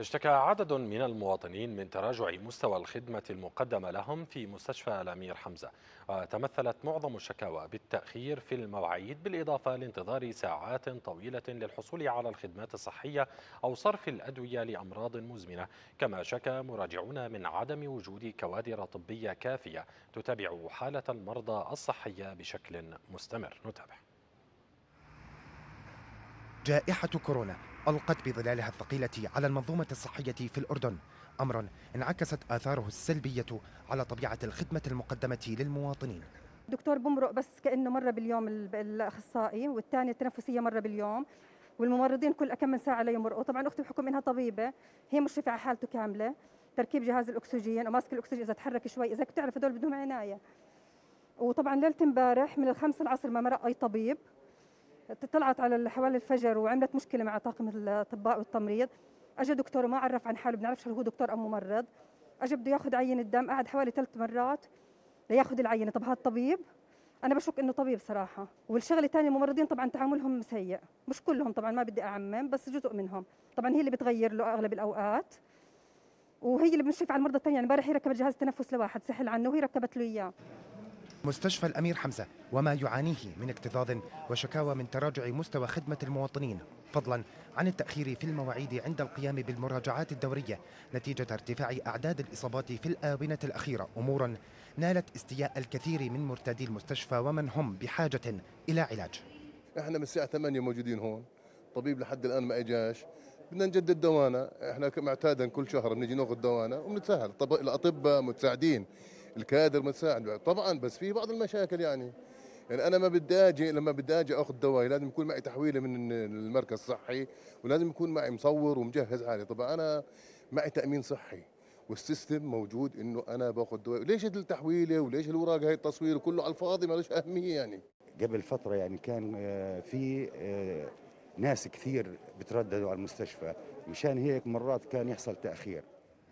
اشتكى عدد من المواطنين من تراجع مستوى الخدمة المقدمة لهم في مستشفى الأمير حمزة وتمثلت معظم الشكاوى بالتأخير في المواعيد بالإضافة لانتظار ساعات طويلة للحصول على الخدمات الصحية أو صرف الأدوية لأمراض مزمنة كما شكى مراجعون من عدم وجود كوادر طبية كافية تتابع حالة المرضى الصحية بشكل مستمر نتابع جائحة كورونا ألقت بظلالها الثقيلة على المنظومة الصحية في الأردن أمر انعكست آثاره السلبية على طبيعة الخدمة المقدمة للمواطنين دكتور بمرق بس كأنه مرة باليوم الأخصائي والثاني التنفسية مرة باليوم والممرضين كل كم من ساعة يمرقوا طبعا أختي بحكم إنها طبيبة هي مشرفة على حالته كاملة تركيب جهاز الأكسجين وماسك الأكسجين إذا تحرك شوي إذا بتعرف هدول بدهم عناية وطبعا ليله امبارح من الخمسة العصر ما مرق اي طبيب طلعت على حوالي الفجر وعملت مشكله مع طاقم الاطباء والتمريض اجى دكتور ما عرف عن حاله بنعرفش هل هو دكتور ام ممرض اجى بده ياخذ عينه دم قعد حوالي ثلاث مرات لياخذ العينه طب هذا طبيب انا بشك انه طبيب صراحه والشغله الثانيه الممرضين طبعا تعاملهم سيء مش كلهم طبعا ما بدي اعمم بس جزء منهم طبعا هي اللي بتغير له اغلب الاوقات وهي اللي بنشوف على المرضى الثانيه يعني امبارح هي ركبت جهاز تنفس لواحد سحل عنه وهي ركبت له اياه مستشفى الأمير حمزة وما يعانيه من اكتظاظ وشكاوى من تراجع مستوى خدمة المواطنين فضلا عن التأخير في المواعيد عند القيام بالمراجعات الدورية نتيجة ارتفاع أعداد الإصابات في الآونة الأخيرة أمورا نالت استياء الكثير من مرتادي المستشفى ومن هم بحاجة إلى علاج احنا من الساعة 8 موجودين هون طبيب لحد الآن ما إجاش بدنا نجدد دوانا احنا كمعتادا كل شهر بنجي ناخذ دوانا وبنتسهل الاطباء متساعدين الكادر ما تساعد طبعا بس في بعض المشاكل يعني يعني انا ما بدي اجي لما بدي اجي اخذ دواء لازم يكون معي تحويله من المركز الصحي ولازم يكون معي مصور ومجهز حالي طبعا انا معي تامين صحي والسيستم موجود انه انا باخذ دواء ليش التحويله وليش الوراق هاي التصوير كله على الفاضي ما لهش اهميه يعني قبل فتره يعني كان آه، في آه، ناس كثير بترددوا على المستشفى مشان هيك مرات كان يحصل تاخير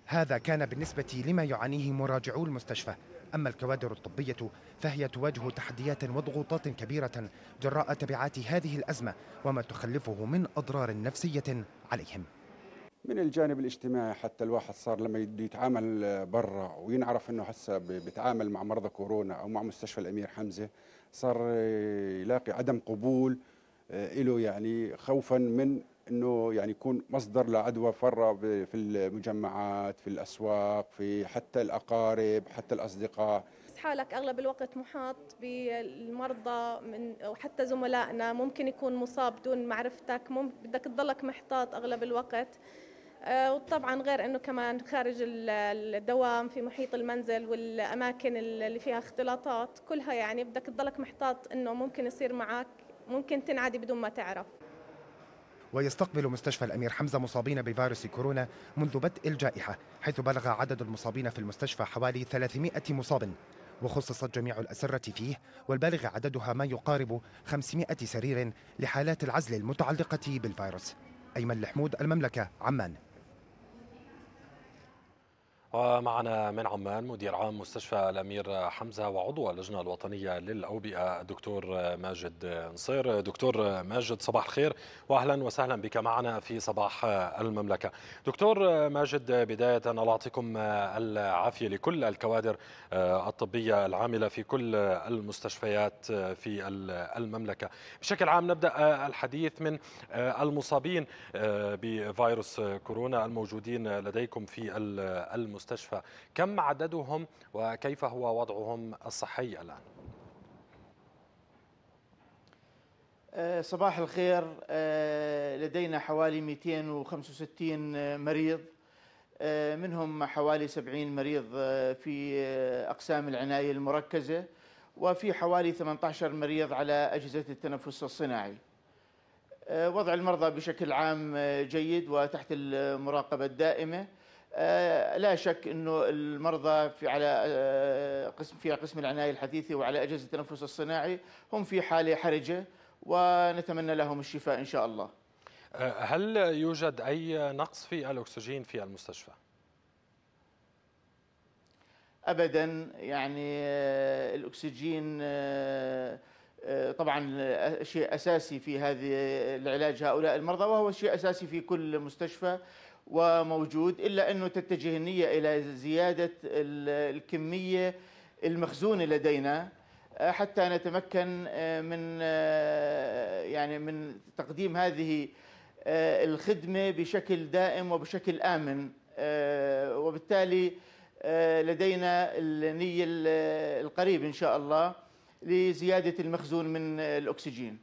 هذا كان بالنسبة لما يعانيه مراجعو المستشفى أما الكوادر الطبية فهي تواجه تحديات وضغوطات كبيرة جراء تبعات هذه الأزمة وما تخلفه من أضرار نفسية عليهم من الجانب الاجتماعي حتى الواحد صار لما يتعامل برا وينعرف انه هسه بيتعامل مع مرضى كورونا او مع مستشفى الامير حمزه صار يلاقي عدم قبول آه، له يعني خوفا من انه يعني يكون مصدر لعدوى فره في المجمعات في الاسواق في حتى الاقارب حتى الاصدقاء حالك اغلب الوقت محاط بالمرضى من وحتى زملائنا ممكن يكون مصاب دون معرفتك بدك تضلك محتاط اغلب الوقت آه، وطبعا غير انه كمان خارج الدوام في محيط المنزل والاماكن اللي فيها اختلاطات كلها يعني بدك تضلك محتاط انه ممكن يصير معك ممكن تنعدي بدون ما تعرف ويستقبل مستشفى الأمير حمزة مصابين بفيروس كورونا منذ بدء الجائحة حيث بلغ عدد المصابين في المستشفى حوالي 300 مصاب وخصصت جميع الأسرة فيه والبالغ عددها ما يقارب 500 سرير لحالات العزل المتعلقة بالفيروس أيمن الحمود المملكة عمان ومعنا من عمان مدير عام مستشفى الامير حمزه وعضو اللجنه الوطنيه للاوبئه الدكتور ماجد نصير. دكتور ماجد صباح الخير واهلا وسهلا بك معنا في صباح المملكه. دكتور ماجد بدايه الله يعطيكم العافيه لكل الكوادر الطبيه العامله في كل المستشفيات في المملكه. بشكل عام نبدا الحديث من المصابين بفيروس كورونا الموجودين لديكم في المستشفى. المستشفى كم عددهم وكيف هو وضعهم الصحي الآن؟ آه، صباح الخير آه، لدينا حوالي 265 مريض آه، منهم حوالي 70 مريض في أقسام العناية المركزة وفي حوالي 18 مريض على أجهزة التنفس الصناعي وضع المرضى بشكل عام جيد وتحت المراقبة الدائمة آه، لا شك انه المرضى في على آه، قسم في قسم العنايه الحديثه وعلى اجهزه التنفس الصناعي هم في حاله حرجه ونتمنى لهم الشفاء ان شاء الله. آه، هل يوجد اي نقص في الاكسجين في المستشفى؟ ابدا يعني الاكسجين طبعا شيء اساسي في هذه العلاج هؤلاء المرضى وهو شيء اساسي في كل مستشفى وموجود إلا أنه تتجه النية إلى زيادة الكمية المخزونة لدينا آه، حتى نتمكن آه، من آه، يعني من تقديم هذه الخدمة بشكل دائم وبشكل آمن وبالتالي لدينا النية القريب إن شاء الله لزيادة المخزون من الأكسجين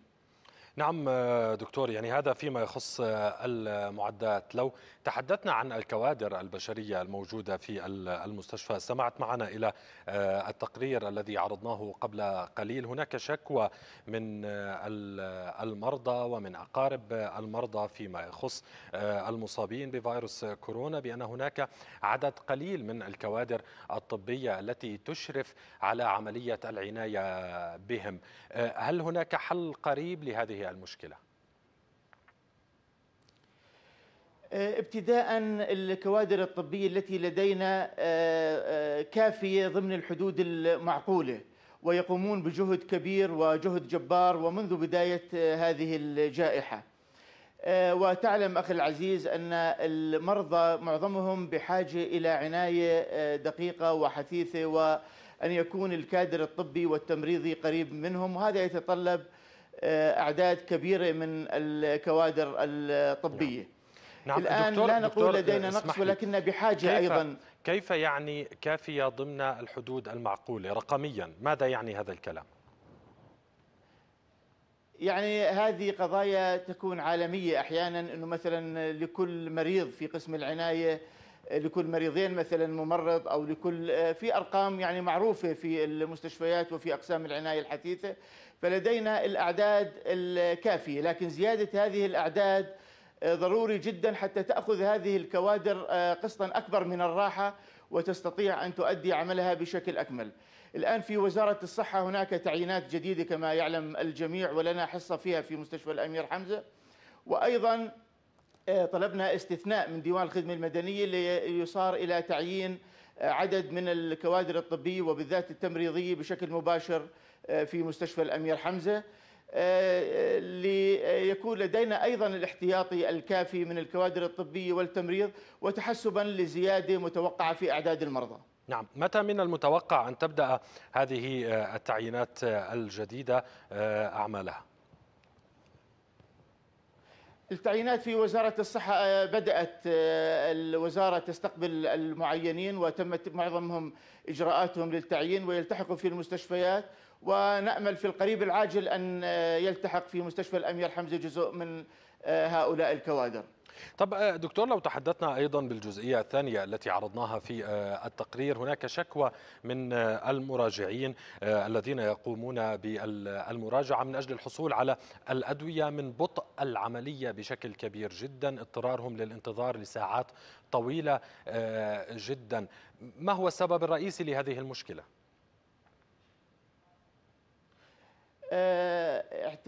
نعم دكتور يعني هذا فيما يخص المعدات لو تحدثنا عن الكوادر البشرية الموجودة في المستشفى استمعت معنا إلى آه، التقرير الذي عرضناه قبل قليل هناك شكوى من آه، المرضى ومن أقارب المرضى فيما يخص آه، المصابين بفيروس كورونا بأن هناك عدد قليل من الكوادر الطبية التي تشرف على عملية العناية بهم هل هناك حل قريب لهذه المشكله آه، ابتداء الكوادر الطبية التي لدينا آه، آه، كافية ضمن الحدود المعقولة ويقومون بجهد كبير وجهد جبار ومنذ بداية هذه الجائحة وتعلم أخي العزيز أن المرضى معظمهم بحاجة إلى عناية دقيقة وحثيثة وأن يكون الكادر الطبي والتمريضي قريب منهم وهذا يتطلب آه، اعداد كبيره من الكوادر الطبيه نعم. نعم. الان دكتور لا نقول دكتور لدينا آه، نقص ولكننا بحاجه كيف ايضا كيف يعني كافيه ضمن الحدود المعقوله رقميا ماذا يعني هذا الكلام يعني هذه قضايا تكون عالميه احيانا انه مثلا لكل مريض في قسم العنايه لكل مريضين مثلا ممرض او لكل آه، في ارقام يعني معروفه في المستشفيات وفي اقسام العنايه الحثيثه فلدينا الاعداد الكافيه لكن زياده هذه الاعداد آه، ضروري جدا حتى تاخذ هذه الكوادر آه، قسطا اكبر من الراحه وتستطيع ان تؤدي عملها بشكل اكمل. الان في وزاره الصحه هناك تعيينات جديده كما يعلم الجميع ولنا حصه فيها في مستشفى الامير حمزه وايضا آه، طلبنا استثناء من ديوان الخدمة المدنية ليصار إلى تعيين آه، عدد من الكوادر الطبية وبالذات التمريضية بشكل مباشر آه، في مستشفى الأمير حمزة ليكون لدينا أيضا الاحتياطي الكافي من الكوادر الطبية والتمريض وتحسبا لزيادة متوقعة في أعداد المرضى نعم متى من المتوقع أن تبدأ هذه التعيينات الجديدة أعمالها؟ التعيينات في وزارة الصحة آه، بدأت آه، الوزارة تستقبل المعينين وتمت معظمهم إجراءاتهم للتعيين ويلتحقوا في المستشفيات ونأمل في القريب العاجل أن آه، يلتحق في مستشفى الأمير حمزة جزء من هؤلاء الكوادر طب آه، دكتور لو تحدثنا ايضا بالجزئيه الثانيه التي عرضناها في آه، التقرير هناك شكوى من آه، المراجعين الذين يقومون بالمراجعه من اجل الحصول على الادويه من بطء العمليه بشكل كبير جدا اضطرارهم للانتظار لساعات طويله جدا ما هو السبب الرئيسي لهذه المشكله أه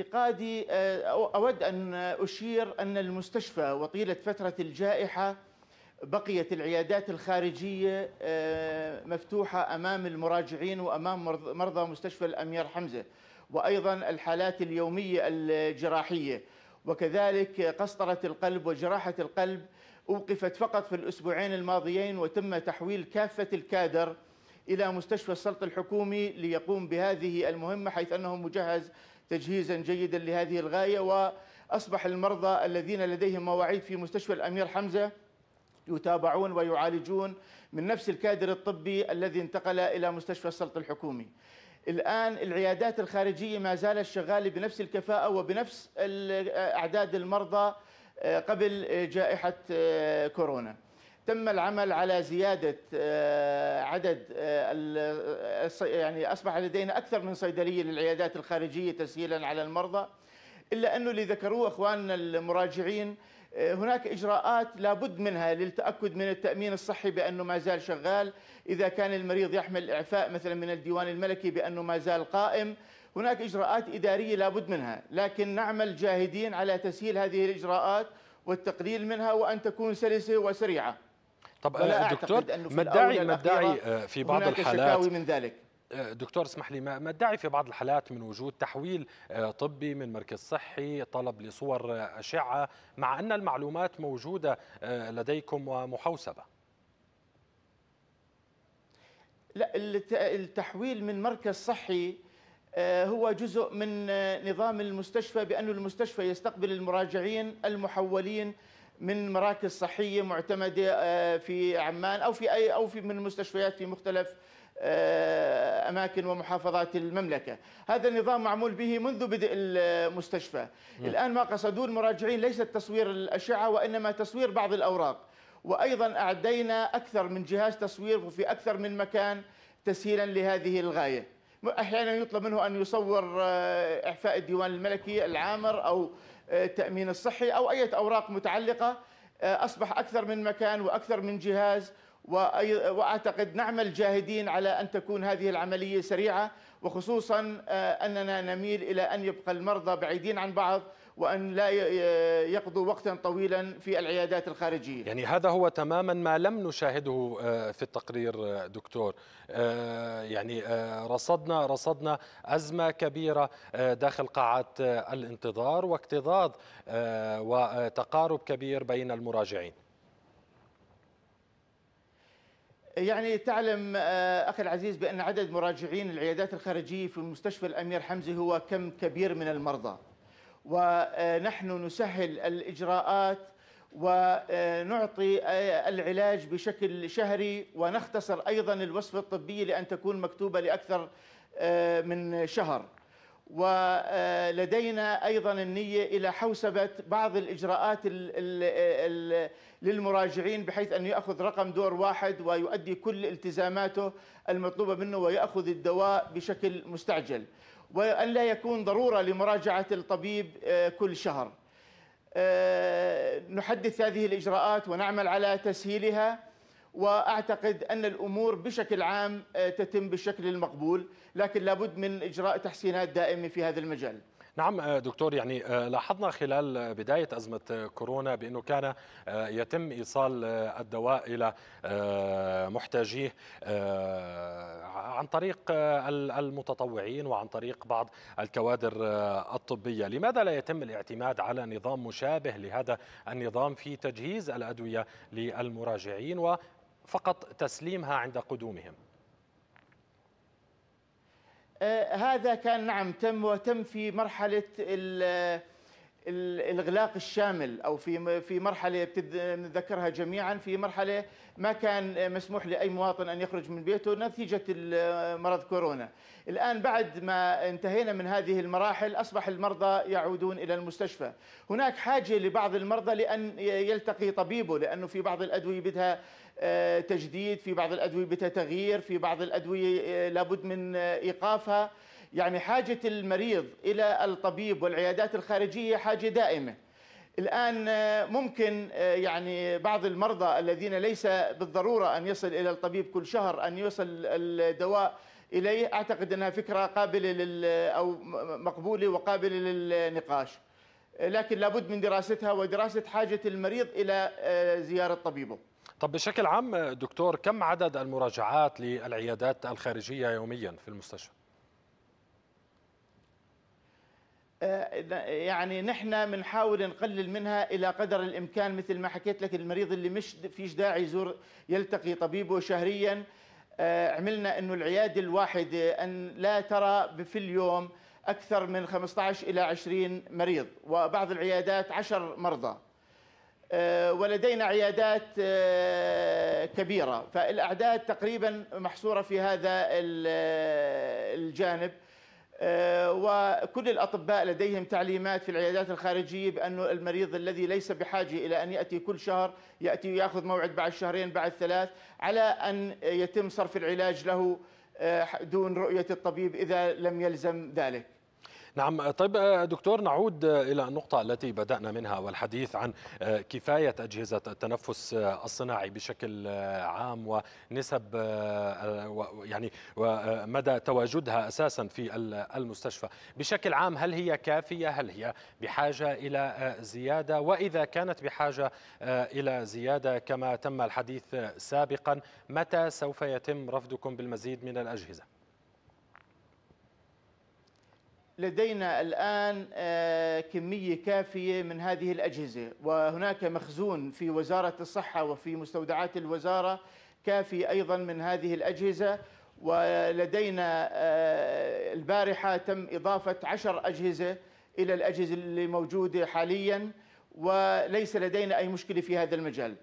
اعتقادي آه، أود أن أشير أن المستشفى وطيلة فترة الجائحة بقيت العيادات الخارجية آه، مفتوحة أمام المراجعين وأمام مرضى مستشفى الأمير حمزة وأيضا الحالات اليومية الجراحية وكذلك قسطرة القلب وجراحة القلب أوقفت فقط في الأسبوعين الماضيين وتم تحويل كافة الكادر إلى مستشفى السلط الحكومي ليقوم بهذه المهمة حيث أنه مجهز تجهيزا جيدا لهذه الغاية وأصبح المرضى الذين لديهم مواعيد في مستشفى الأمير حمزة يتابعون ويعالجون من نفس الكادر الطبي الذي انتقل إلى مستشفى السلط الحكومي الآن العيادات الخارجية ما زالت شغالة بنفس الكفاءة وبنفس أعداد المرضى قبل جائحة كورونا تم العمل على زياده آه، عدد آه، آه، يعني اصبح لدينا اكثر من صيدليه للعيادات الخارجيه تسهيلا على المرضى الا انه اللي ذكروه اخواننا المراجعين هناك اجراءات لابد منها للتاكد من التامين الصحي بانه ما زال شغال، اذا كان المريض يحمل اعفاء مثلا من الديوان الملكي بانه ما زال قائم، هناك اجراءات اداريه لابد منها، لكن نعمل جاهدين على تسهيل هذه الاجراءات والتقليل منها وان تكون سلسه وسريعه. طب ولا أه، دكتور ما الداعي ما الداعي أه، في بعض الحالات من ذلك أه، دكتور اسمح لي ما ادعي في بعض الحالات من وجود تحويل طبي من مركز صحي طلب لصور أشعة مع أن المعلومات موجودة لديكم ومحوسبة لا التحويل من مركز صحي هو جزء من نظام المستشفى بأن المستشفى يستقبل المراجعين المحولين من مراكز صحيه معتمده آه، في عمان او في اي او في من المستشفيات في مختلف آه، اماكن ومحافظات المملكه، هذا النظام معمول به منذ بدء المستشفى، م. الان ما قصدوه المراجعين ليس تصوير الاشعه وانما تصوير بعض الاوراق، وايضا اعدينا اكثر من جهاز تصوير وفي اكثر من مكان تسهيلا لهذه الغايه. احيانا يطلب منه ان يصور آه، اعفاء الديوان الملكي العامر او التأمين الصحي أو أي أوراق متعلقة آه، أصبح أكثر من مكان وأكثر من جهاز وأعتقد نعمل جاهدين على أن تكون هذه العملية سريعة وخصوصا آه، أننا نميل إلى أن يبقى المرضى بعيدين عن بعض وأن لا يقضوا وقتا طويلا في العيادات الخارجية يعني هذا هو تماما ما لم نشاهده آه، في التقرير آه، دكتور آه، يعني رصدنا رصدنا أزمة كبيرة داخل قاعة الانتظار واكتظاظ وتقارب كبير بين المراجعين يعني تعلم أخي العزيز بأن عدد مراجعين العيادات الخارجية في مستشفى الأمير حمزة هو كم كبير من المرضى ونحن نسهل الاجراءات ونعطي العلاج بشكل شهري ونختصر ايضا الوصفه الطبيه لان تكون مكتوبه لاكثر من شهر. ولدينا ايضا النيه الى حوسبه بعض الاجراءات للمراجعين بحيث أن ياخذ رقم دور واحد ويؤدي كل التزاماته المطلوبه منه وياخذ الدواء بشكل مستعجل. وأن لا يكون ضرورة لمراجعة الطبيب آه، كل شهر آه، نحدث هذه الإجراءات ونعمل على تسهيلها وأعتقد أن الأمور بشكل عام آه، تتم بالشكل المقبول لكن لابد من إجراء تحسينات دائمة في هذا المجال نعم آه، دكتور يعني آه، لاحظنا خلال بداية أزمة كورونا بأنه كان آه، يتم إيصال الدواء إلى محتاجيه عن طريق المتطوعين وعن طريق بعض الكوادر الطبية لماذا لا يتم الاعتماد على نظام مشابه لهذا النظام في تجهيز الأدوية للمراجعين وفقط تسليمها عند قدومهم؟ آه، هذا كان نعم تم وتم في مرحلة الإغلاق الشامل أو في في مرحلة نتذكرها جميعا في مرحلة ما كان مسموح لأي مواطن أن يخرج من بيته نتيجة مرض كورونا الآن بعد ما انتهينا من هذه المراحل أصبح المرضى يعودون إلى المستشفى هناك حاجة لبعض المرضى لأن يلتقي طبيبه لأنه في بعض الأدوية بدها آه، تجديد في بعض الأدوية بدها تغيير في بعض الأدوية آه، لابد من آه، إيقافها يعني حاجة المريض إلى الطبيب والعيادات الخارجية حاجة دائمة الآن آه، ممكن آه، يعني بعض المرضى الذين ليس بالضرورة أن يصل إلى الطبيب كل شهر أن يصل الدواء إليه أعتقد أنها فكرة قابلة لل أو مقبولة وقابلة للنقاش لكن لابد من دراستها ودراسة حاجة المريض إلى آه، زيارة طبيبه طب بشكل عام دكتور كم عدد المراجعات للعيادات الخارجية يوميا في المستشفى؟ يعني نحن بنحاول نقلل منها الى قدر الامكان مثل ما حكيت لك المريض اللي مش فيش داعي يزور يلتقي طبيبه شهريا آه، عملنا انه العياده الواحده ان لا ترى في اليوم اكثر من 15 الى 20 مريض وبعض العيادات 10 مرضى آه، ولدينا عيادات آه، كبيره فالاعداد تقريبا محصوره في هذا الجانب آه، وكل الأطباء لديهم تعليمات في العيادات الخارجية بأن المريض الذي ليس بحاجة إلى أن يأتي كل شهر يأتي ويأخذ موعد بعد شهرين بعد ثلاث على أن يتم صرف العلاج له آه، دون رؤية الطبيب إذا لم يلزم ذلك نعم طيب دكتور نعود إلى النقطة التي بدأنا منها والحديث عن آه، كفاية أجهزة التنفس آه، الصناعي بشكل آه، عام ونسب يعني ومدى تواجدها أساسا في المستشفى بشكل عام هل هي كافية هل هي بحاجة إلى زيادة وإذا كانت بحاجة إلى زيادة كما تم الحديث سابقا متى سوف يتم رفضكم بالمزيد من الأجهزة لدينا الآن آه، كمية كافية من هذه الأجهزة وهناك مخزون في وزارة الصحة وفي مستودعات الوزارة كافي أيضا من هذه الأجهزة ولدينا آه، البارحة تم إضافة عشر أجهزة إلى الأجهزة اللي موجودة حاليا وليس لدينا أي مشكلة في هذا المجال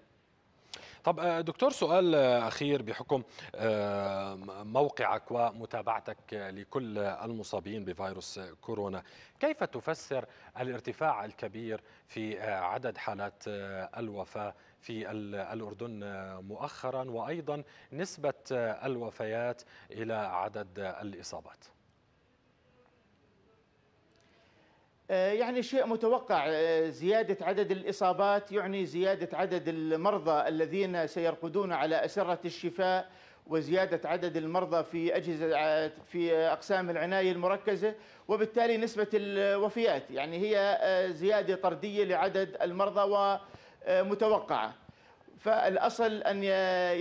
طب آه، دكتور سؤال آه، اخير بحكم آه، موقعك ومتابعتك لكل المصابين بفيروس كورونا كيف تفسر الارتفاع الكبير في عدد حالات الوفاه في الأردن مؤخرا وأيضا نسبة الوفيات إلى عدد الإصابات آه، يعني شيء متوقع آه، زيادة عدد الإصابات يعني زيادة عدد المرضى الذين سيرقدون على أسرة الشفاء وزيادة عدد المرضى في أجهزة آه، في أقسام العناية المركزة وبالتالي نسبة الوفيات يعني هي زيادة طردية لعدد المرضى ومتوقعة فالاصل ان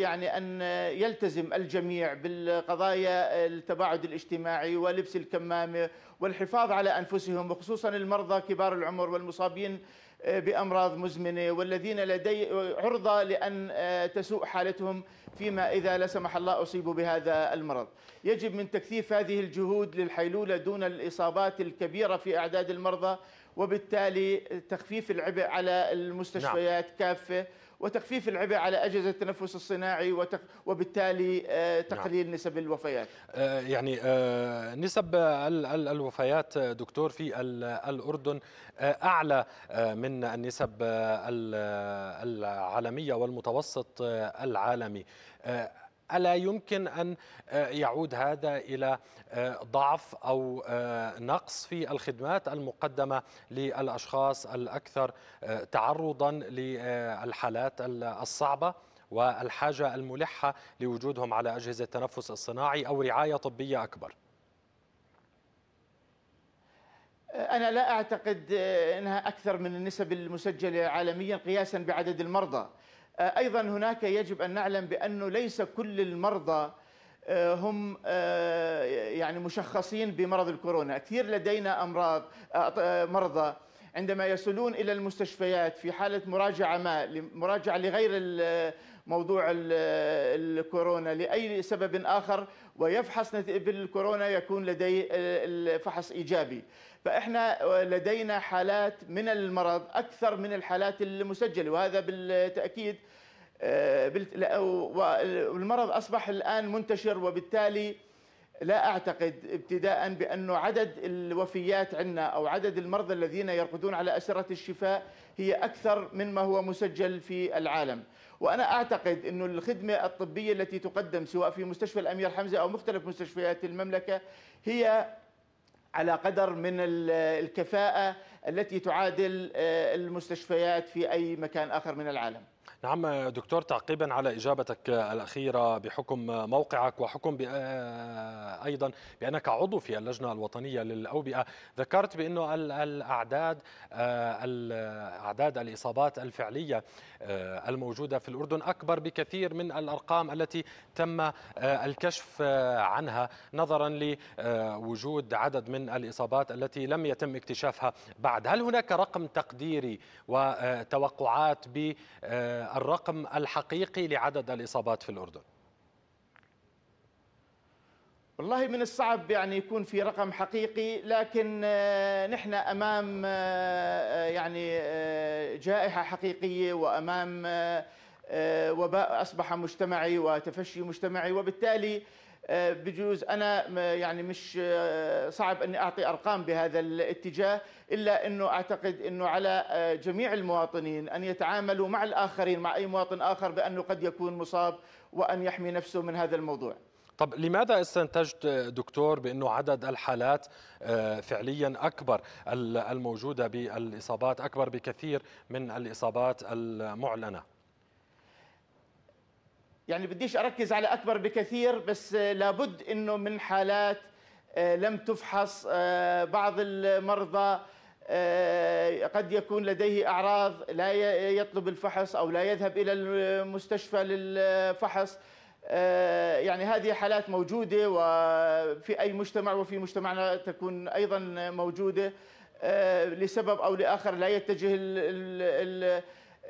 يعني ان يلتزم الجميع بالقضايا التباعد الاجتماعي ولبس الكمامه والحفاظ على انفسهم وخصوصا المرضى كبار العمر والمصابين آه، بامراض مزمنه والذين لدي عرضه لان آه، تسوء حالتهم فيما اذا لا سمح الله اصيبوا بهذا المرض. يجب من تكثيف هذه الجهود للحيلوله دون الاصابات الكبيره في اعداد المرضى وبالتالي تخفيف العبء على المستشفيات نعم. كافه وتخفيف العبء على أجهزة التنفس الصناعي وتق... وبالتالي آه، تقليل نعم. نسب الوفيات آه، يعني آه، نسب الوفيات دكتور في الأردن أعلى من النسب العالمية والمتوسط العالمي ألا يمكن أن آه، يعود هذا إلى آه، ضعف أو آه، نقص في الخدمات المقدمة للأشخاص الأكثر تعرضا للحالات الصعبة والحاجة الملحة لوجودهم على أجهزة التنفس الصناعي أو رعاية طبية أكبر أنا لا أعتقد أنها أكثر من النسب المسجلة عالميا قياسا بعدد المرضى آه، ايضا هناك يجب ان نعلم بانه ليس كل المرضى آه، هم آه، يعني مشخصين بمرض الكورونا كثير لدينا امراض مرضى عندما يصلون الى المستشفيات في حاله مراجعه ما مراجعه لغير موضوع الكورونا لاي سبب اخر ويفحص بالكورونا يكون لديه الفحص ايجابي فإحنا لدينا حالات من المرض أكثر من الحالات المسجلة وهذا بالتأكيد آه، والمرض أصبح الآن منتشر وبالتالي لا أعتقد ابتداء بأنه عدد الوفيات عندنا أو عدد المرضى الذين يرقدون على أسرة الشفاء هي أكثر مما هو مسجل في العالم وأنا أعتقد أن الخدمة الطبية التي تقدم سواء في مستشفى الأمير حمزة أو مختلف مستشفيات المملكة هي على قدر من الكفاءة التي تعادل آه، المستشفيات في أي مكان آخر من العالم نعم دكتور تعقيبا على إجابتك الأخيرة بحكم موقعك وحكم آه، أيضا بأنك عضو في اللجنة الوطنية للأوبئة ذكرت بأنه الأعداد آه، أعداد الإصابات الفعلية آه، الموجودة في الأردن أكبر بكثير من الأرقام التي تم الكشف عنها نظرا لوجود عدد من الإصابات التي لم يتم اكتشافها بعد هل هناك رقم تقديري وتوقعات ب الرقم الحقيقي لعدد الإصابات في الأردن والله من الصعب يعني يكون في رقم حقيقي لكن آه، نحن امام آه، آه، يعني جائحه حقيقيه وامام وباء اصبح مجتمعي وتفشي مجتمعي وبالتالي آه، بجوز انا يعني مش آه، صعب اني اعطي ارقام بهذا الاتجاه الا انه اعتقد انه على آه، جميع المواطنين ان يتعاملوا مع الاخرين مع اي مواطن اخر بانه قد يكون مصاب وان يحمي نفسه من هذا الموضوع. طب لماذا استنتجت دكتور بانه عدد الحالات فعليا اكبر الموجوده بالاصابات اكبر بكثير من الاصابات المعلنه؟ يعني بديش اركز على اكبر بكثير بس آه، لابد انه من حالات آه، لم تفحص آه، بعض المرضى قد يكون لديه اعراض لا يطلب الفحص او لا يذهب الى المستشفى للفحص يعني هذه حالات موجوده وفي اي مجتمع وفي مجتمعنا تكون ايضا موجوده لسبب او لاخر لا يتجه ال ال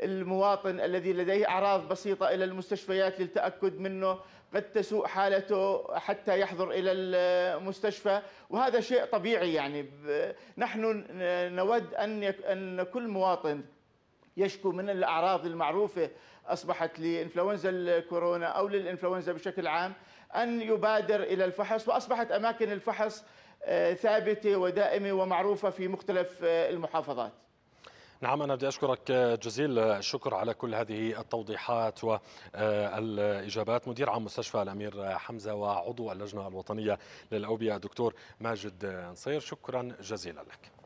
المواطن الذي لديه أعراض بسيطة إلى المستشفيات للتأكد منه قد تسوء حالته حتى يحضر إلى المستشفى وهذا شيء طبيعي يعني نحن نود أن, أن كل مواطن يشكو من الأعراض المعروفة أصبحت لإنفلونزا الكورونا أو للإنفلونزا بشكل عام أن يبادر إلى الفحص وأصبحت أماكن الفحص آه، ثابتة ودائمة ومعروفة في مختلف آه، المحافظات نعم أنا بدي أشكرك جزيل الشكر على كل هذه التوضيحات والإجابات مدير عام مستشفى الأمير حمزة وعضو اللجنة الوطنية للأوبئة دكتور ماجد نصير شكرا جزيلا لك